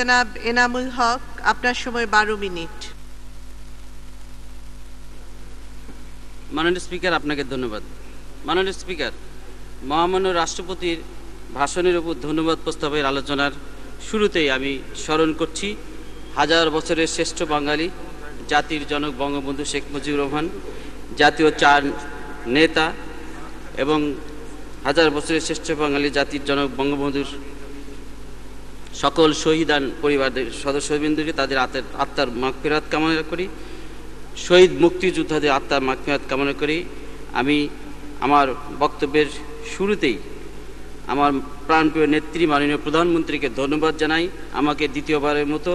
জনাব এনামুল হক আপনার সময় বারো মিনিট মাননীয় স্পিকার আপনাকে ধন্যবাদ মাননীয় স্পিকার মহামান্য রাষ্ট্রপতির ভাষণের উপর ধন্যবাদ প্রস্তাবের আলোচনার শুরুতেই আমি স্মরণ করছি হাজার বছরের শ্রেষ্ঠ বাঙালি জাতির জনক বঙ্গবন্ধু শেখ মুজিবুর রহমান জাতীয় চার নেতা এবং হাজার বছরের শ্রেষ্ঠ বাঙালি জাতির জনক বঙ্গবন্ধুর সকল শহীদান পরিবারের সদস্যবৃন্দকে তাদের আত্মার আত্মার মাগফেরাত কামনা করি শহীদ মুক্তিযোদ্ধাদের আত্মার মাকফিরাত কামনা করি আমি আমার বক্তব্যের শুরুতেই আমার প্রাণপ্রিয় নেত্রী মাননীয় প্রধানমন্ত্রীকে ধন্যবাদ জানাই আমাকে দ্বিতীয়বারের মতো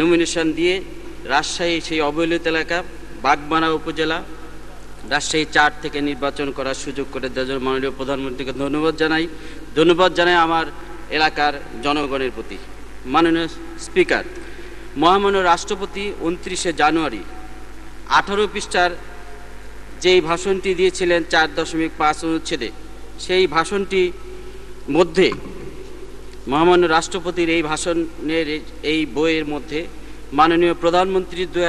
নমিনেশন দিয়ে রাজশাহী সেই অবহেলিত এলাকা বাগমারা উপজেলা রাজশাহী চার থেকে নির্বাচন করার সুযোগ করে দেওয়ার জন্য মাননীয় প্রধানমন্ত্রীকে ধন্যবাদ জানাই ধন্যবাদ জানাই আমার এলাকার জনগণের প্রতি মাননীয় স্পিকার মহামান্য রাষ্ট্রপতি উনত্রিশে জানুয়ারি আঠারো পৃষ্ঠার যেই ভাষণটি দিয়েছিলেন চার দশমিক পাঁচ অনুচ্ছেদে সেই ভাষণটি মধ্যে মহামান্য রাষ্ট্রপতির এই ভাষণের এই বইয়ের মধ্যে মাননীয় প্রধানমন্ত্রী দু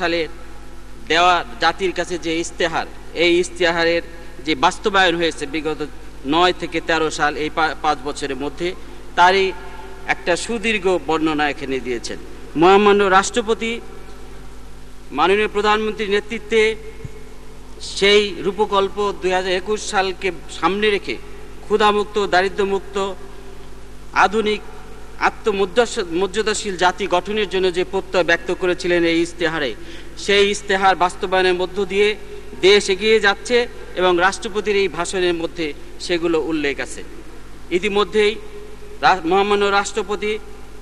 সালে দেওয়া জাতির কাছে যে ইস্তেহার এই ইস্তেহারের যে বাস্তবায়ন হয়েছে বিগত নয় থেকে ১৩ সাল এই পাঁচ বছরের মধ্যে তারই একটা সুদীর্ঘ বর্ণনা এখানে দিয়েছেন মহামান্য রাষ্ট্রপতি মাননীয় প্রধানমন্ত্রীর নেতৃত্বে সেই রূপকল্প দু সালকে সামনে রেখে ক্ষুধামুক্ত দারিদ্রমুক্ত আধুনিক আত্মমর্যাদাশীল জাতি গঠনের জন্য যে প্রত্যয় ব্যক্ত করেছিলেন এই ইশতেহারে সেই ইস্তেহার বাস্তবায়নের মধ্য দিয়ে দেশ এগিয়ে যাচ্ছে এবং রাষ্ট্রপতির এই ভাষণের মধ্যে সেগুলো উল্লেখ আছে ইতিমধ্যেই মহামান্য রাষ্ট্রপতি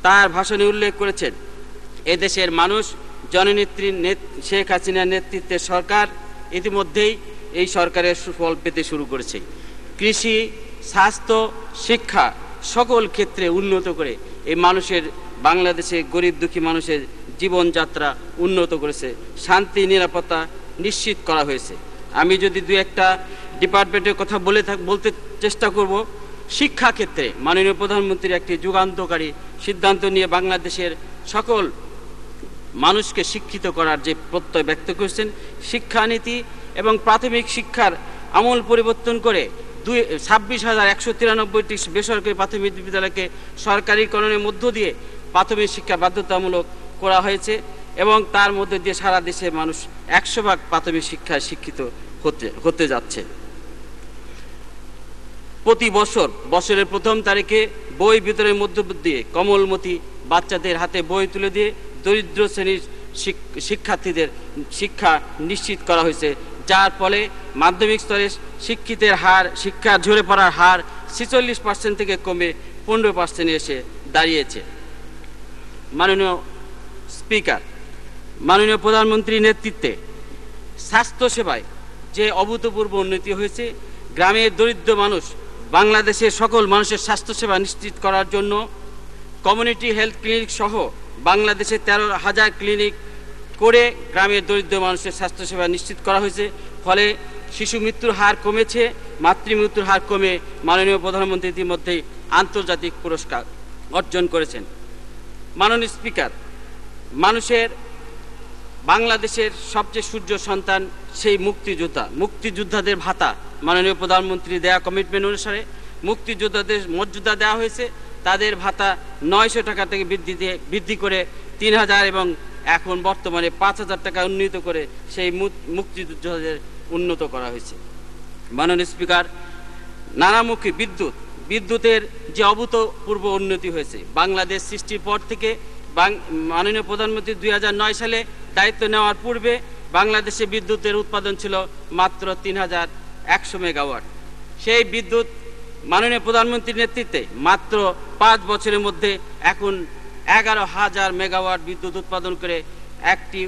তার ভাষণে উল্লেখ করেছেন এদেশের মানুষ জননেত্রী শেখ হাসিনার নেতৃত্বে সরকার ইতিমধ্যেই এই সরকারের সুফল পেতে শুরু করেছে কৃষি স্বাস্থ্য শিক্ষা সকল ক্ষেত্রে উন্নত করে এই মানুষের বাংলাদেশে গরিব দুঃখী মানুষের জীবনযাত্রা উন্নত করেছে শান্তি নিরাপত্তা নিশ্চিত করা হয়েছে আমি যদি দু একটা ডিপার্টমেন্টের কথা বলে থাক বলতে চেষ্টা করব শিক্ষা ক্ষেত্রে মাননীয় প্রধানমন্ত্রীর একটি যুগান্তকারী সিদ্ধান্ত নিয়ে বাংলাদেশের সকল মানুষকে শিক্ষিত করার যে প্রত্যয় ব্যক্ত করেছেন শিক্ষানীতি এবং প্রাথমিক শিক্ষার আমল পরিবর্তন করে দুই ছাব্বিশ হাজার একশো তিরানব্বইটি বেসরকারি প্রাথমিক বিদ্যালয়কে সরকারিকরণের মধ্য দিয়ে প্রাথমিক শিক্ষা বাধ্যতামূলক করা হয়েছে এবং তার মধ্যে দিয়ে সারা দেশে মানুষ একশো ভাগ প্রাথমিক শিক্ষায় শিক্ষিত হতে হতে যাচ্ছে প্রতি বছর বছরের প্রথম তারিখে বই বিতরণের মধ্য দিয়ে কমলমতি বাচ্চাদের হাতে বই তুলে দিয়ে দরিদ্র শ্রেণীর শিক্ষার্থীদের শিক্ষা নিশ্চিত করা হয়েছে যার ফলে মাধ্যমিক স্তরে শিক্ষিতের হার শিক্ষা ঝরে পড়ার হার ছেচল্লিশ পার্সেন্ট থেকে কমে পনেরো পার্সেন্টে এসে দাঁড়িয়েছে মাননীয় স্পিকার মাননীয় প্রধানমন্ত্রীর নেতৃত্বে স্বাস্থ্যসেবায় যে অভূতপূর্ব উন্নতি হয়েছে গ্রামের দরিদ্র মানুষ বাংলাদেশে সকল মানুষের স্বাস্থ্যসেবা নিশ্চিত করার জন্য কমিউনিটি হেলথ ক্লিনিক সহ বাংলাদেশে তেরো হাজার ক্লিনিক করে গ্রামের দরিদ্র মানুষের স্বাস্থ্যসেবা নিশ্চিত করা হয়েছে ফলে শিশু মৃত্যুর হার কমেছে মাতৃমৃত্যুর হার কমে মাননীয় প্রধানমন্ত্রী ইতিমধ্যে আন্তর্জাতিক পুরস্কার অর্জন করেছেন মাননীয় স্পিকার মানুষের বাংলাদেশের সবচেয়ে সূর্য সন্তান সেই মুক্তিযোদ্ধা মুক্তিযোদ্ধাদের ভাতা মাননীয় প্রধানমন্ত্রী দেয়া কমিটমেন্ট অনুসারে মুক্তিযোদ্ধাদের মর্যাদা দেওয়া হয়েছে তাদের ভাতা নয়শো টাকা থেকে বৃদ্ধি দিয়ে বৃদ্ধি করে তিন হাজার এবং এখন বর্তমানে পাঁচ হাজার টাকা উন্নীত করে সেই মুক্তিযোদ্ধাদের উন্নত করা হয়েছে মাননীয় স্পিকার নানামুখী বিদ্যুৎ বিদ্যুতের যে অভূতপূর্ব উন্নতি হয়েছে বাংলাদেশ সৃষ্টির পর থেকে মাননীয় প্রধানমন্ত্রী দুই সালে দায়িত্ব নেওয়ার পূর্বে বাংলাদেশে বিদ্যুতের উৎপাদন ছিল মাত্র তিন হাজার একশো মেগাওয়াট সেই বিদ্যুৎ মাননীয় প্রধানমন্ত্রীর নেতৃত্বে মাত্র পাঁচ বছরের মধ্যে এখন এগারো হাজার মেগাওয়াট বিদ্যুৎ উৎপাদন করে একটি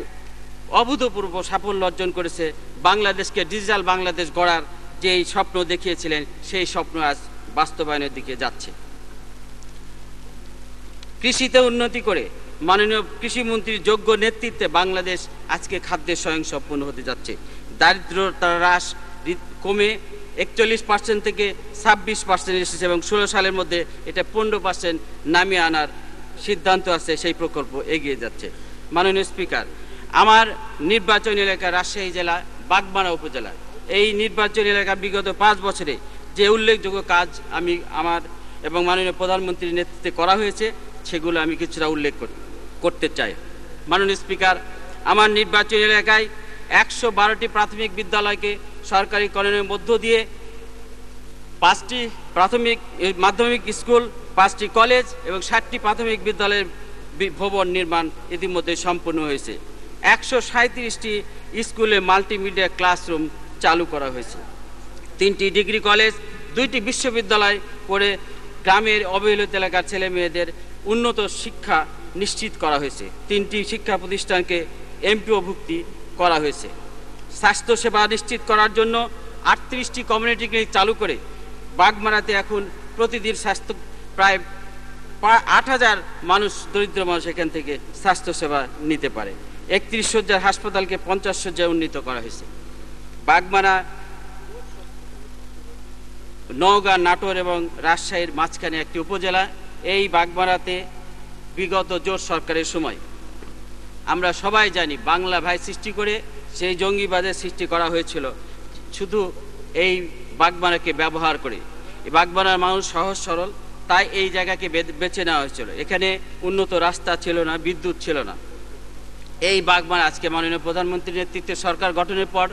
অভূতপূর্ব সাফল্য অর্জন করেছে বাংলাদেশকে ডিজিটাল বাংলাদেশ গড়ার যেই স্বপ্ন দেখিয়েছিলেন সেই স্বপ্ন আজ বাস্তবায়নের দিকে যাচ্ছে কৃষিতে উন্নতি করে মাননীয় কৃষিমন্ত্রীর যোগ্য নেতৃত্বে বাংলাদেশ আজকে খাদ্যে স্বয়ংসম্পূর্ণ হতে যাচ্ছে দারিদ্রতা হ্রাস কমে একচল্লিশ পার্সেন্ট থেকে ছাব্বিশ পার্সেন্ট এসেছে এবং ষোলো সালের মধ্যে এটা পনেরো পার্সেন্ট নামিয়ে আনার সিদ্ধান্ত আছে সেই প্রকল্প এগিয়ে যাচ্ছে মাননীয় স্পিকার আমার নির্বাচনী এলাকা রাজশাহী জেলা বাগমারা উপজেলা এই নির্বাচনী এলাকা বিগত পাঁচ বছরে যে উল্লেখযোগ্য কাজ আমি আমার এবং মাননীয় প্রধানমন্ত্রীর নেতৃত্বে করা হয়েছে সেগুলো আমি কিছুটা উল্লেখ করতে চাই মাননীয় স্পিকার আমার নির্বাচনী এলাকায় একশো বারোটি প্রাথমিক বিদ্যালয়কে সরকারিকরণের মধ্য দিয়ে পাঁচটি প্রাথমিক মাধ্যমিক স্কুল পাঁচটি কলেজ এবং ষাটটি প্রাথমিক বিদ্যালয়ের ভবন নির্মাণ ইতিমধ্যে সম্পূর্ণ হয়েছে একশো সাঁত্রিশটি স্কুলে মাল্টিমিডিয়া ক্লাসরুম চালু করা হয়েছে তিনটি ডিগ্রি কলেজ দুইটি বিশ্ববিদ্যালয় করে গ্রামের অবহেলিত এলাকার ছেলে মেয়েদের উন্নত শিক্ষা নিশ্চিত করা হয়েছে তিনটি শিক্ষা প্রতিষ্ঠানকে এমপিওভুক্তি করা হয়েছে স্বাস্থ্যসেবা নিশ্চিত করার জন্য আটত্রিশটি কমিউনিটি ক্লিনিক চালু করে বাগমারাতে এখন প্রতিদিন স্বাস্থ্য প্রায় আট হাজার মানুষ দরিদ্র মানুষ এখান থেকে স্বাস্থ্যসেবা নিতে পারে একত্রিশ শয্যার হাসপাতালকে পঞ্চাশ শয্যায় উন্নীত করা হয়েছে বাগমারা নওগাঁ নাটোর এবং রাজশাহীর মাঝখানে একটি উপজেলা এই বাগমারাতে বিগত জোট সরকারের সময় আমরা সবাই জানি বাংলা ভাই সৃষ্টি করে সেই জঙ্গিবাদের সৃষ্টি করা হয়েছিল শুধু এই বাগমারাকে ব্যবহার করে এই বাগমারার মানুষ সহজ সরল তাই এই জায়গাকে বেছে নেওয়া হয়েছিল এখানে উন্নত রাস্তা ছিল না বিদ্যুৎ ছিল না এই বাগমারা আজকে মাননীয় প্রধানমন্ত্রীর নেতৃত্বে সরকার গঠনের পর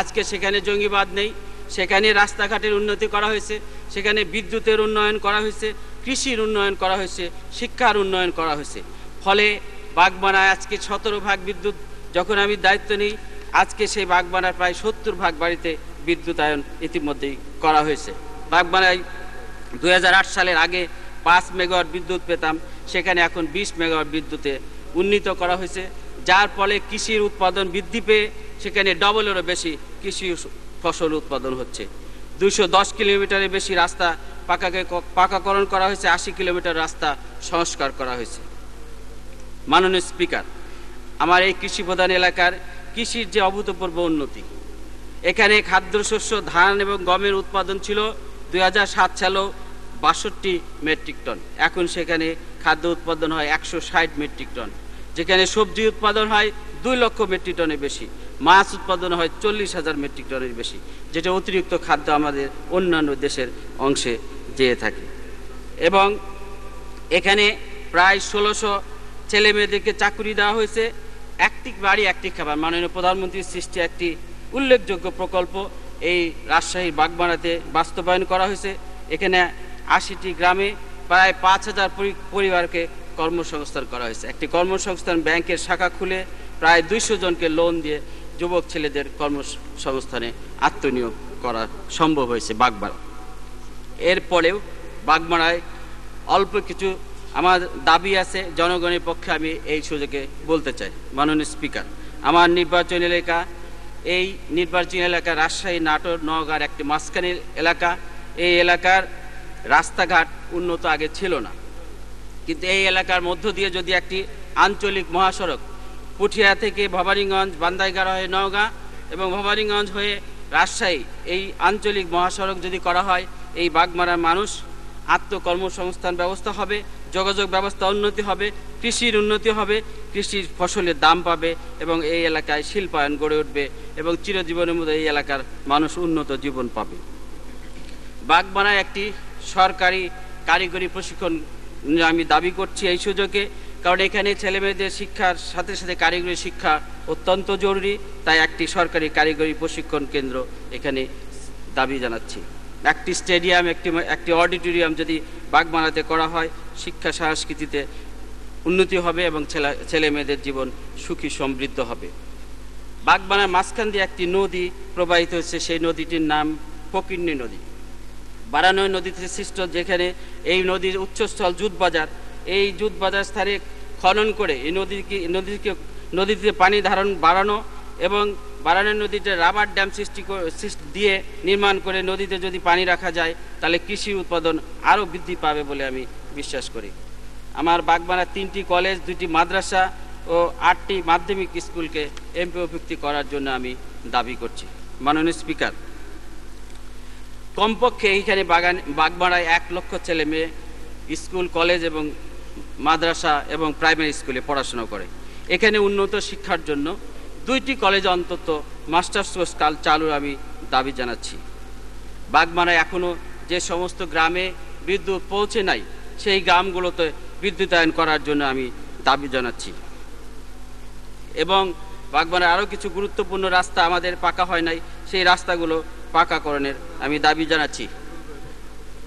আজকে সেখানে জঙ্গিবাদ নেই সেখানে রাস্তাঘাটের উন্নতি করা হয়েছে সেখানে বিদ্যুতের উন্নয়ন করা হয়েছে কৃষির উন্নয়ন করা হয়েছে শিক্ষার উন্নয়ন করা হয়েছে ফলে বাগবানায় আজকে সতেরো ভাগ বিদ্যুৎ যখন আমি দায়িত্ব নিই আজকে সেই বাগবানার প্রায় সত্তর ভাগ বাড়িতে বিদ্যুতায়ন ইতিমধ্যেই করা হয়েছে বাগবানায় দু সালের আগে পাঁচ মেগাওয়াট বিদ্যুৎ পেতাম সেখানে এখন ২০ মেগাওয়াট বিদ্যুতে উন্নীত করা হয়েছে যার ফলে কৃষির উৎপাদন বৃদ্ধি পেয়ে সেখানে ডবলেরও বেশি কৃষি ফসল উৎপাদন হচ্ছে দুশো দশ কিলোমিটারের বেশি রাস্তা পাকাকে পাকাকরণ করা হয়েছে আশি কিলোমিটার রাস্তা সংস্কার করা হয়েছে মাননীয় স্পিকার আমার এই কৃষি প্রধান এলাকার কৃষির যে অভূতপূর্ব উন্নতি এখানে খাদ্যশস্য ধান এবং গমের উৎপাদন ছিল দুই সালেও বাষট্টি মেট্রিক টন এখন সেখানে খাদ্য উৎপাদন হয় একশো ষাট মেট্রিক টন যেখানে সবজি উৎপাদন হয় দুই লক্ষ মেট্রিক টনের বেশি মাছ উৎপাদন হয় চল্লিশ হাজার মেট্রিক টনের বেশি যেটা অতিরিক্ত খাদ্য আমাদের অন্যান্য দেশের অংশে যেয়ে থাকে এবং এখানে প্রায় ষোলোশো ছেলে মেয়েদেরকে চাকুরি দেওয়া হয়েছে একটি বাড়ি একটি খাবার মাননীয় প্রধানমন্ত্রীর সৃষ্টি একটি উল্লেখযোগ্য প্রকল্প এই রাজশাহীর বাগমারাতে বাস্তবায়ন করা হয়েছে এখানে আশিটি গ্রামে প্রায় পাঁচ হাজার পরিবারকে কর্মসংস্থান করা হয়েছে একটি কর্মসংস্থান ব্যাংকের শাখা খুলে প্রায় দুইশো জনকে লোন দিয়ে যুবক ছেলেদের কর্মসংস্থানে আত্মনিয়োগ করা সম্ভব হয়েছে বাগমারা এরপরেও বাগমারায় অল্প কিছু আমার দাবি আছে জনগণের পক্ষে আমি এই সুযোগে বলতে চাই মাননীয় স্পিকার আমার নির্বাচন এলাকা এই নির্বাচন এলাকা রাজশাহী নাটোর নগার একটি মাঝখানের এলাকা এই এলাকার রাস্তাঘাট উন্নত আগে ছিল না কিন্তু এই এলাকার মধ্য দিয়ে যদি একটি আঞ্চলিক মহাসড়ক পুঠিয়া থেকে ভবানীগঞ্জ বান্দাইগাড়া হয়ে নওগাঁ এবং ভবানীগঞ্জ হয়ে রাজশাহী এই আঞ্চলিক মহাসড়ক যদি করা হয় এই বাগমারার মানুষ আত্মকর্মসংস্থান ব্যবস্থা হবে যোগাযোগ ব্যবস্থা উন্নতি হবে কৃষির উন্নতি হবে কৃষির ফসলের দাম পাবে এবং এই এলাকায় শিল্পায়ন গড়ে উঠবে এবং চিরজীবনের মধ্যে এই এলাকার মানুষ উন্নত জীবন পাবে বাগমারায় একটি সরকারি কারিগরি প্রশিক্ষণ আমি দাবি করছি এই সুযোগে কারণ এখানে ছেলেমেয়েদের শিক্ষার সাথে সাথে কারিগরি শিক্ষা অত্যন্ত জরুরি তাই একটি সরকারি কারিগরি প্রশিক্ষণ কেন্দ্র এখানে দাবি জানাচ্ছি একটি স্টেডিয়াম একটি একটি অডিটোরিয়াম যদি বাগমারাতে করা হয় শিক্ষা সংস্কৃতিতে উন্নতি হবে এবং ছেলে ছেলে মেয়েদের জীবন সুখী সমৃদ্ধ হবে বাগবানার মাঝখান দিয়ে একটি নদী প্রবাহিত হচ্ছে সেই নদীটির নাম ফকিন্নি নদী বারানয় নদীতে সৃষ্ট যেখানে এই নদীর উচ্চস্থল জুত বাজার এই জুত বাজার স্থানে খনন করে এই নদীকে নদীকে নদীতে পানি ধারণ বাড়ানো এবং বারানের নদীতে রাবার ড্যাম সৃষ্টি দিয়ে নির্মাণ করে নদীতে যদি পানি রাখা যায় তাহলে কৃষি উৎপাদন আরও বৃদ্ধি পাবে বলে আমি বিশ্বাস করি আমার বাগমারা তিনটি কলেজ দুটি মাদ্রাসা ও আটটি মাধ্যমিক স্কুলকে এমপি এমপিওভুক্তি করার জন্য আমি দাবি করছি মাননীয় স্পিকার কমপক্ষে এইখানে বাগান বাগমারায় এক লক্ষ ছেলে মেয়ে স্কুল কলেজ এবং মাদ্রাসা এবং প্রাইমারি স্কুলে পড়াশোনা করে এখানে উন্নত শিক্ষার জন্য দুইটি কলেজ অন্তত মাস্টার্স কোর্স কাল চালুর আমি দাবি জানাচ্ছি বাগমারা এখনও যে সমস্ত গ্রামে বিদ্যুৎ পৌঁছে নাই সেই গ্রামগুলোতে বিদ্যুতায়ন করার জন্য আমি দাবি জানাচ্ছি এবং বাগমারা আরও কিছু গুরুত্বপূর্ণ রাস্তা আমাদের পাকা হয় নাই সেই রাস্তাগুলো পাকাকরণের আমি দাবি জানাচ্ছি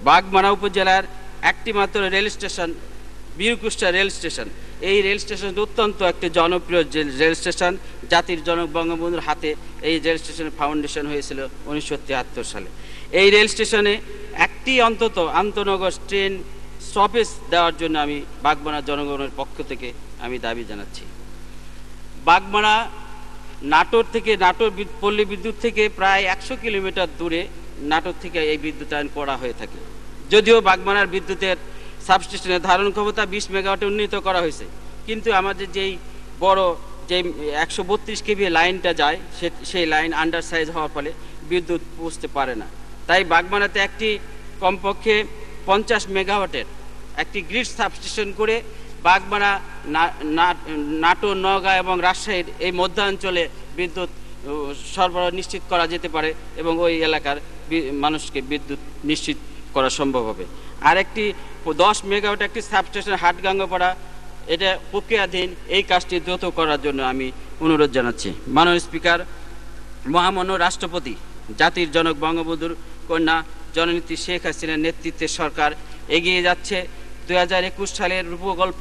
বাগমারা উপজেলার একটিমাত্র rail station Birkushta rail station এই রেল স্টেশনটি অত্যন্ত একটি জনপ্রিয় রেল স্টেশন জাতির জনক বঙ্গবন্ধুর হাতে এই রেল স্টেশনের ফাউন্ডেশন হয়েছিল উনিশশো সালে এই রেল স্টেশনে একটি অন্তত আন্তনগর ট্রেন স্টপেজ দেওয়ার জন্য আমি বাগমারা জনগণের পক্ষ থেকে আমি দাবি জানাচ্ছি বাগমারা নাটোর থেকে নাটোর পল্লী বিদ্যুৎ থেকে প্রায় একশো কিলোমিটার দূরে নাটোর থেকে এই বিদ্যুতায়ন করা হয়ে থাকে যদিও বাগমারার বিদ্যুতের সাবস্টেশনের ধারণ ক্ষমতা বিশ মেগাওয়াটে উন্নীত করা হয়েছে কিন্তু আমাদের যেই বড় যে একশো বত্রিশ কেভি লাইনটা যায় সে সেই লাইন আন্ডার সাইজ হওয়ার ফলে বিদ্যুৎ পৌঁছতে পারে না তাই বাগমানাতে একটি কমপক্ষে পঞ্চাশ মেগাওয়াটের একটি গ্রিড সাবস্টেশন করে বাগমারা নাটো নগাঁ এবং রাজশাহীর এই মধ্যাঞ্চলে বিদ্যুৎ সরবরাহ নিশ্চিত করা যেতে পারে এবং ওই এলাকার মানুষকে বিদ্যুৎ নিশ্চিত করা সম্ভব হবে আর একটি দশ মেগাওয়াট একটি সাবস্টেশন হাটগাঙ্গাপাড়া এটা প্রক্রিয়াধীন এই কাজটি দ্রুত করার জন্য আমি অনুরোধ জানাচ্ছি মাননীয় স্পিকার মহামান্য রাষ্ট্রপতি জাতির জনক বঙ্গবন্ধুর কন্যা জননীতি শেখ হাসিনার নেতৃত্বে সরকার এগিয়ে যাচ্ছে দু হাজার একুশ সালের রূপকল্প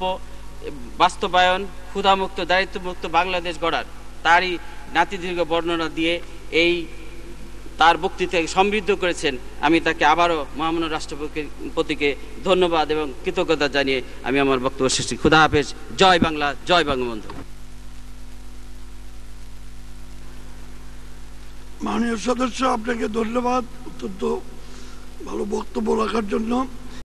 বাস্তবায়ন ক্ষুধামুক্ত দারিদ্রমুক্ত বাংলাদেশ গড়ার তারই নাতিদীর্ঘ বর্ণনা দিয়ে এই তার বক্তৃতাকে সমৃদ্ধ করেছেন আমি তাকে আবারও মহামান্য রাষ্ট্রপতিকে ধন্যবাদ এবং কৃতজ্ঞতা জানিয়ে আমি আমার বক্তব্য শেষ খুদা হাফেজ জয় বাংলা জয় বঙ্গবন্ধু মাননীয় সদস্য আপনাকে ধন্যবাদ অত্যন্ত ভালো বক্তব্য রাখার জন্য